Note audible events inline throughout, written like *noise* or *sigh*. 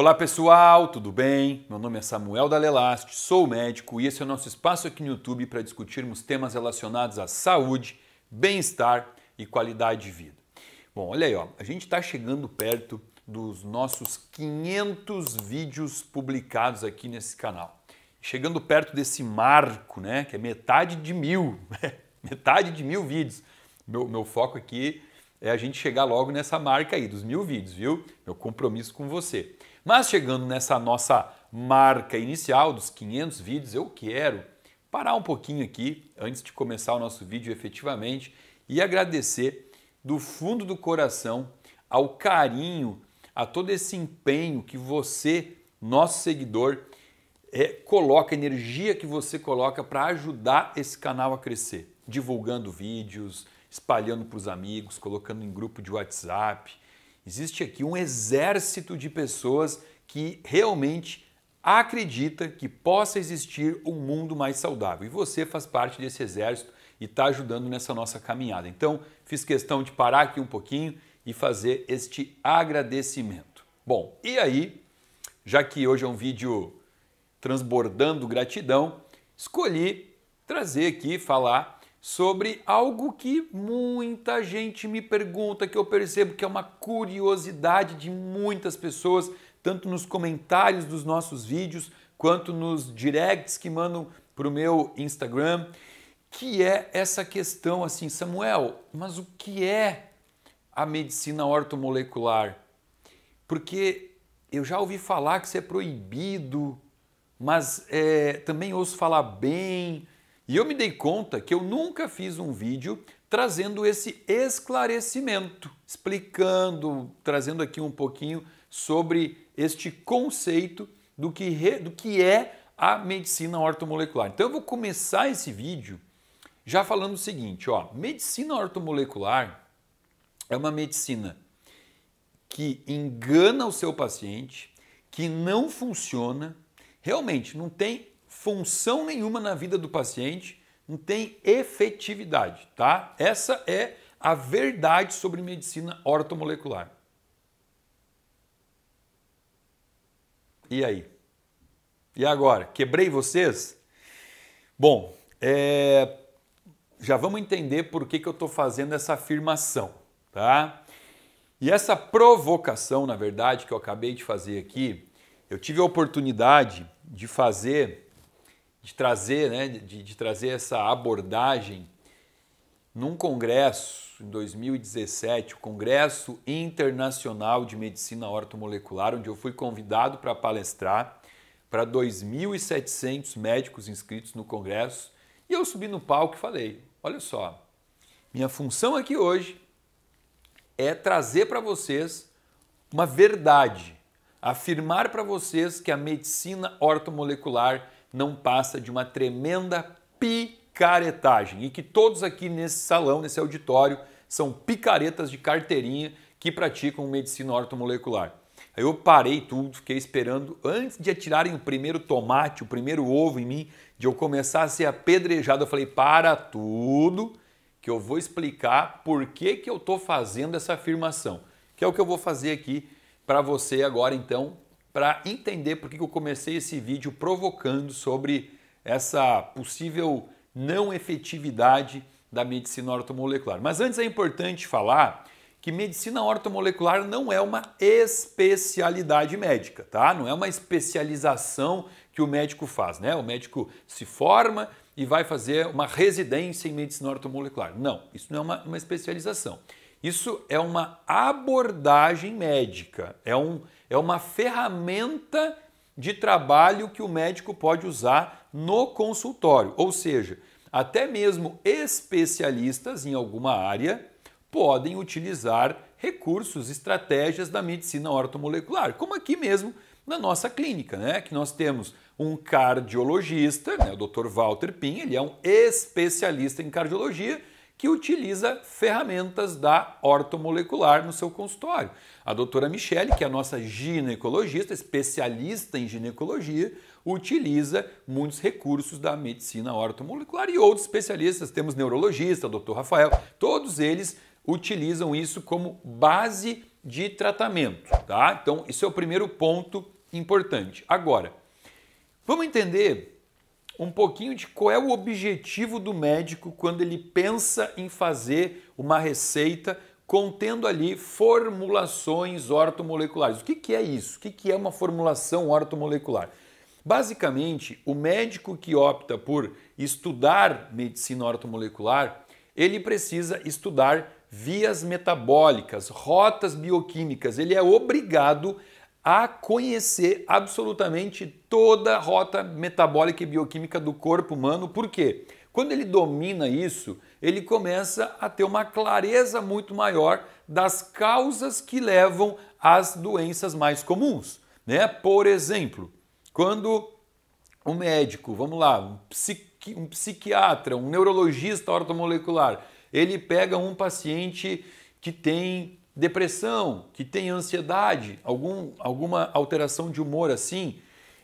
Olá pessoal, tudo bem? Meu nome é Samuel Dalelast, sou médico e esse é o nosso espaço aqui no YouTube para discutirmos temas relacionados à saúde, bem-estar e qualidade de vida. Bom, olha aí, ó, a gente está chegando perto dos nossos 500 vídeos publicados aqui nesse canal. Chegando perto desse marco, né, que é metade de mil, *laughs* metade de mil vídeos. Meu, meu foco aqui é a gente chegar logo nessa marca aí dos mil vídeos, viu? Meu compromisso com você. Mas chegando nessa nossa marca inicial dos 500 vídeos, eu quero parar um pouquinho aqui antes de começar o nosso vídeo efetivamente e agradecer do fundo do coração ao carinho, a todo esse empenho que você, nosso seguidor, é, coloca, energia que você coloca para ajudar esse canal a crescer, divulgando vídeos, espalhando para os amigos, colocando em grupo de WhatsApp, Existe aqui um exército de pessoas que realmente acredita que possa existir um mundo mais saudável. E você faz parte desse exército e está ajudando nessa nossa caminhada. Então, fiz questão de parar aqui um pouquinho e fazer este agradecimento. Bom, e aí, já que hoje é um vídeo transbordando gratidão, escolhi trazer aqui falar sobre algo que muita gente me pergunta, que eu percebo que é uma curiosidade de muitas pessoas, tanto nos comentários dos nossos vídeos, quanto nos directs que mandam para o meu Instagram, que é essa questão assim, Samuel, mas o que é a medicina ortomolecular? Porque eu já ouvi falar que isso é proibido, mas é, também ouço falar bem, e eu me dei conta que eu nunca fiz um vídeo trazendo esse esclarecimento, explicando, trazendo aqui um pouquinho sobre este conceito do que, re, do que é a medicina ortomolecular. Então eu vou começar esse vídeo já falando o seguinte, ó, medicina ortomolecular é uma medicina que engana o seu paciente, que não funciona, realmente não tem função nenhuma na vida do paciente, não tem efetividade, tá? Essa é a verdade sobre medicina ortomolecular. E aí? E agora? Quebrei vocês? Bom, é... já vamos entender por que, que eu estou fazendo essa afirmação, tá? E essa provocação, na verdade, que eu acabei de fazer aqui, eu tive a oportunidade de fazer de trazer, né, de, de trazer essa abordagem num congresso em 2017, o Congresso Internacional de Medicina Ortomolecular, onde eu fui convidado para palestrar para 2.700 médicos inscritos no congresso, e eu subi no palco e falei: "Olha só, minha função aqui hoje é trazer para vocês uma verdade, afirmar para vocês que a medicina ortomolecular não passa de uma tremenda picaretagem e que todos aqui nesse salão, nesse auditório, são picaretas de carteirinha que praticam medicina ortomolecular. Aí eu parei tudo, fiquei esperando antes de atirarem o primeiro tomate, o primeiro ovo em mim, de eu começar a ser apedrejado. Eu falei: "Para tudo, que eu vou explicar por que que eu estou fazendo essa afirmação". Que é o que eu vou fazer aqui para você agora então para entender por que eu comecei esse vídeo provocando sobre essa possível não efetividade da medicina ortomolecular. Mas antes é importante falar que medicina ortomolecular não é uma especialidade médica, tá? Não é uma especialização que o médico faz, né? O médico se forma e vai fazer uma residência em medicina ortomolecular. Não, isso não é uma, uma especialização. Isso é uma abordagem médica, é um, é uma ferramenta de trabalho que o médico pode usar no consultório. Ou seja, até mesmo especialistas em alguma área podem utilizar recursos, estratégias da medicina ortomolecular, como aqui mesmo na nossa clínica, né? Que nós temos um cardiologista, né? o Dr. Walter Pin, ele é um especialista em cardiologia que utiliza ferramentas da ortomolecular no seu consultório. A doutora Michele, que é a nossa ginecologista, especialista em ginecologia, utiliza muitos recursos da medicina ortomolecular e outros especialistas, temos neurologista, doutor Rafael, todos eles utilizam isso como base de tratamento, tá? Então, esse é o primeiro ponto importante. Agora, vamos entender um pouquinho de qual é o objetivo do médico quando ele pensa em fazer uma receita contendo ali formulações ortomoleculares. O que, que é isso? O que, que é uma formulação ortomolecular? Basicamente, o médico que opta por estudar medicina ortomolecular, ele precisa estudar vias metabólicas, rotas bioquímicas. Ele é obrigado a conhecer absolutamente toda a rota metabólica e bioquímica do corpo humano. Por quê? Quando ele domina isso, ele começa a ter uma clareza muito maior das causas que levam às doenças mais comuns. Né? Por exemplo, quando um médico, vamos lá, um, psiqui um psiquiatra, um neurologista ortomolecular, ele pega um paciente que tem depressão, que tem ansiedade, algum, alguma alteração de humor assim,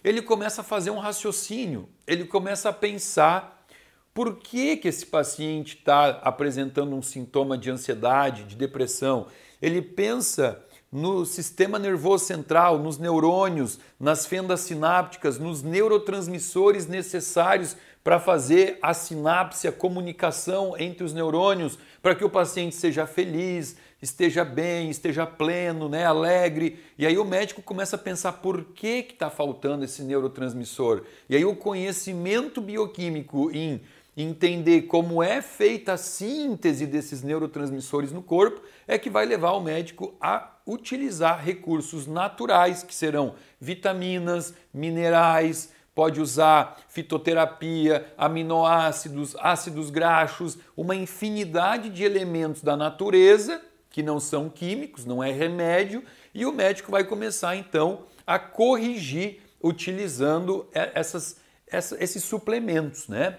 ele começa a fazer um raciocínio, ele começa a pensar por que, que esse paciente está apresentando um sintoma de ansiedade, de depressão. Ele pensa no sistema nervoso central, nos neurônios, nas fendas sinápticas, nos neurotransmissores necessários para fazer a sinapse, a comunicação entre os neurônios, para que o paciente seja feliz, esteja bem, esteja pleno, né, alegre. E aí o médico começa a pensar por que está faltando esse neurotransmissor. E aí o conhecimento bioquímico em entender como é feita a síntese desses neurotransmissores no corpo é que vai levar o médico a utilizar recursos naturais, que serão vitaminas, minerais, pode usar fitoterapia, aminoácidos, ácidos graxos, uma infinidade de elementos da natureza que não são químicos, não é remédio, e o médico vai começar então a corrigir utilizando essas, essa, esses suplementos, né?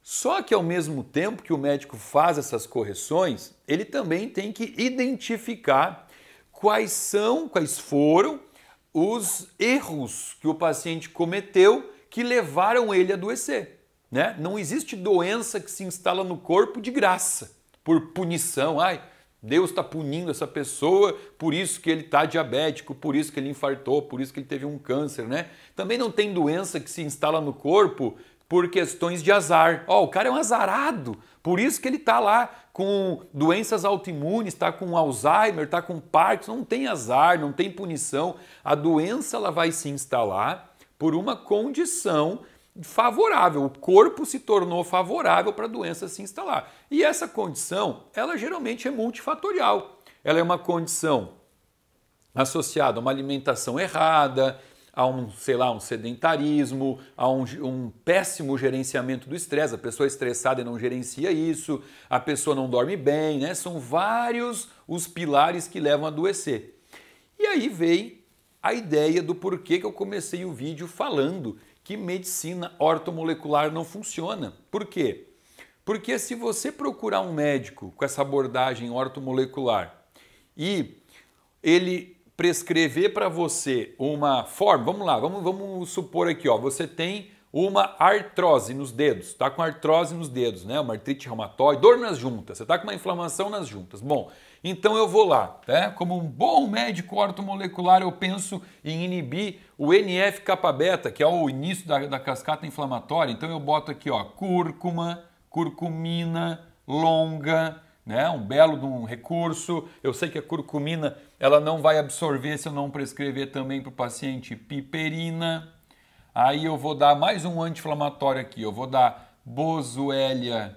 Só que ao mesmo tempo que o médico faz essas correções, ele também tem que identificar quais são, quais foram os erros que o paciente cometeu que levaram ele a adoecer. Né? Não existe doença que se instala no corpo de graça, por punição. Ai, Deus está punindo essa pessoa por isso que ele está diabético, por isso que ele infartou, por isso que ele teve um câncer, né? Também não tem doença que se instala no corpo por questões de azar. Ó, oh, o cara é um azarado, por isso que ele está lá com doenças autoimunes, está com Alzheimer, está com Parkinson, não tem azar, não tem punição. A doença ela vai se instalar por uma condição favorável, o corpo se tornou favorável para a doença se instalar. E essa condição, ela geralmente é multifatorial. Ela é uma condição associada a uma alimentação errada, a um, sei lá, um sedentarismo, a um, um péssimo gerenciamento do estresse, a pessoa é estressada e não gerencia isso, a pessoa não dorme bem, né? São vários os pilares que levam a adoecer. E aí vem a ideia do porquê que eu comecei o vídeo falando que medicina ortomolecular não funciona. Por quê? Porque se você procurar um médico com essa abordagem ortomolecular e ele prescrever para você uma forma, vamos lá, vamos, vamos supor aqui, ó, você tem uma artrose nos dedos, está com artrose nos dedos, né? Uma artrite reumatoide, dor nas juntas, você está com uma inflamação nas juntas. Bom, então eu vou lá, né? Como um bom médico ortomolecular, eu penso em inibir o NF-kappa-beta, que é o início da, da cascata inflamatória. Então eu boto aqui, ó, cúrcuma, curcumina, longa, né? Um belo de um recurso. Eu sei que a curcumina ela não vai absorver se eu não prescrever também para o paciente piperina, Aí eu vou dar mais um anti-inflamatório aqui. Eu vou dar boswellia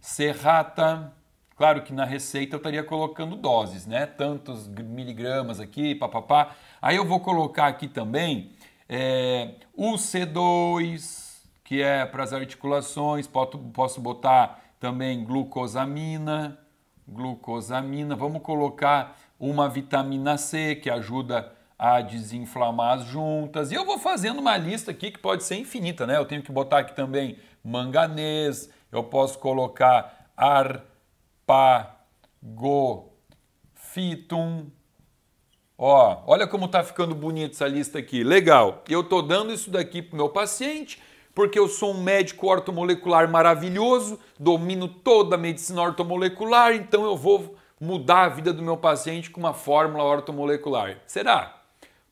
serrata. Claro que na receita eu estaria colocando doses, né? Tantos miligramas aqui, papapá. Aí eu vou colocar aqui também é, c 2 que é para as articulações. Posso, posso botar também glucosamina. Glucosamina. Vamos colocar uma vitamina C, que ajuda a desinflamar juntas. E eu vou fazendo uma lista aqui que pode ser infinita, né? Eu tenho que botar aqui também manganês, eu posso colocar arpagofitum. Ó, olha como tá ficando bonita essa lista aqui. Legal. Eu tô dando isso daqui pro meu paciente, porque eu sou um médico ortomolecular maravilhoso, domino toda a medicina ortomolecular, então eu vou mudar a vida do meu paciente com uma fórmula ortomolecular. Será?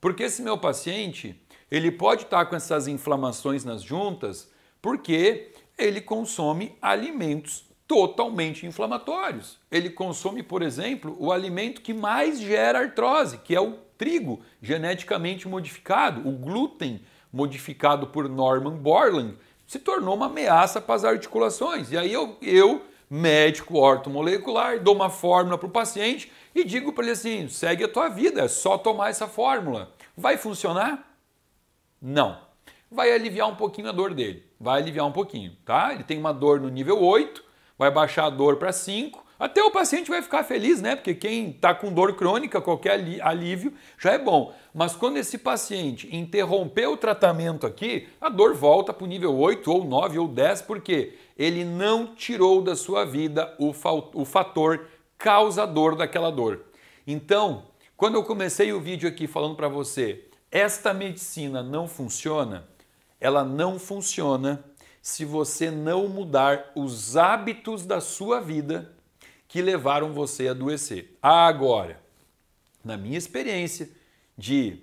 Porque esse meu paciente, ele pode estar tá com essas inflamações nas juntas porque ele consome alimentos totalmente inflamatórios. Ele consome, por exemplo, o alimento que mais gera artrose, que é o trigo geneticamente modificado, o glúten modificado por Norman Borland, se tornou uma ameaça para as articulações. E aí eu, eu médico ortomolecular, dou uma fórmula para o paciente e digo para ele assim: segue a tua vida, é só tomar essa fórmula. Vai funcionar? Não. Vai aliviar um pouquinho a dor dele, vai aliviar um pouquinho, tá? Ele tem uma dor no nível 8, vai baixar a dor para 5 até o paciente vai ficar feliz, né? Porque quem está com dor crônica, qualquer alívio já é bom. Mas quando esse paciente interromper o tratamento aqui, a dor volta para o nível 8 ou 9 ou 10, porque ele não tirou da sua vida o, o fator causador daquela dor. Então, quando eu comecei o vídeo aqui falando para você, esta medicina não funciona, ela não funciona se você não mudar os hábitos da sua vida que levaram você a adoecer. Agora, na minha experiência de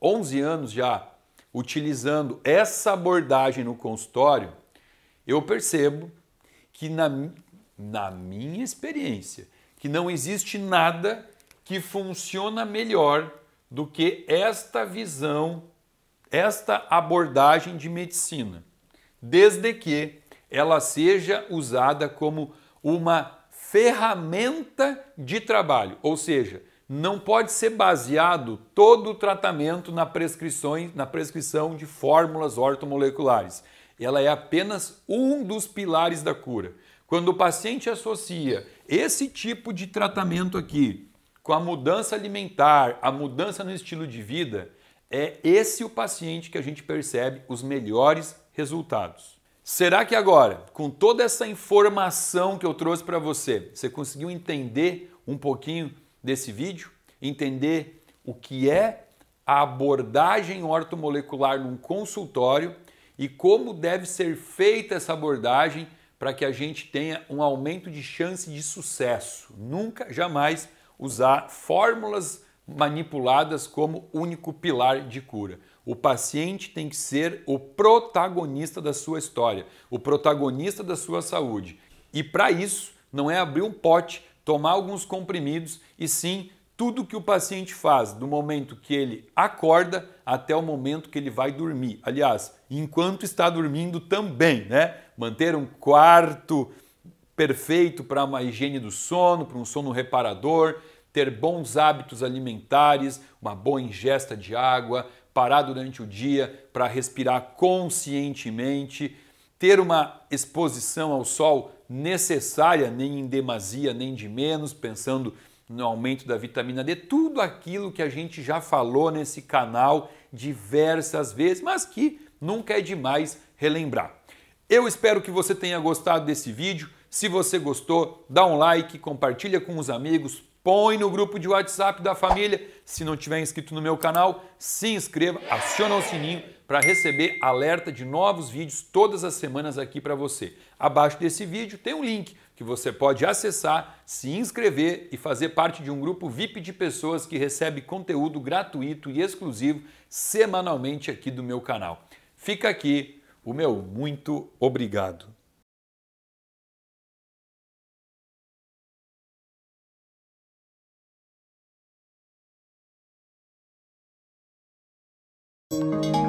11 anos já utilizando essa abordagem no consultório, eu percebo que na, na minha experiência, que não existe nada que funciona melhor do que esta visão, esta abordagem de medicina, desde que ela seja usada como uma ferramenta de trabalho, ou seja, não pode ser baseado todo o tratamento na, prescrição, na prescrição de fórmulas ortomoleculares. Ela é apenas um dos pilares da cura. Quando o paciente associa esse tipo de tratamento aqui com a mudança alimentar, a mudança no estilo de vida, é esse o paciente que a gente percebe os melhores resultados. Será que agora, com toda essa informação que eu trouxe para você, você conseguiu entender um pouquinho desse vídeo? Entender o que é a abordagem ortomolecular num consultório e como deve ser feita essa abordagem para que a gente tenha um aumento de chance de sucesso. Nunca, jamais usar fórmulas manipuladas como único pilar de cura. O paciente tem que ser o protagonista da sua história, o protagonista da sua saúde. E para isso, não é abrir um pote, tomar alguns comprimidos e sim tudo que o paciente faz do momento que ele acorda até o momento que ele vai dormir. Aliás, enquanto está dormindo também, né? Manter um quarto perfeito para uma higiene do sono, para um sono reparador, ter bons hábitos alimentares, uma boa ingesta de água, parar durante o dia para respirar conscientemente, ter uma exposição ao sol necessária, nem em demasia, nem de menos, pensando no aumento da vitamina D, tudo aquilo que a gente já falou nesse canal diversas vezes, mas que nunca é demais relembrar. Eu espero que você tenha gostado desse vídeo. Se você gostou, dá um like, compartilha com os amigos, põe no grupo de WhatsApp da família. Se não tiver inscrito no meu canal, se inscreva, aciona o sininho para receber alerta de novos vídeos todas as semanas aqui para você. Abaixo desse vídeo tem um link que você pode acessar, se inscrever e fazer parte de um grupo VIP de pessoas que recebe conteúdo gratuito e exclusivo semanalmente aqui do meu canal. Fica aqui o meu muito obrigado. Música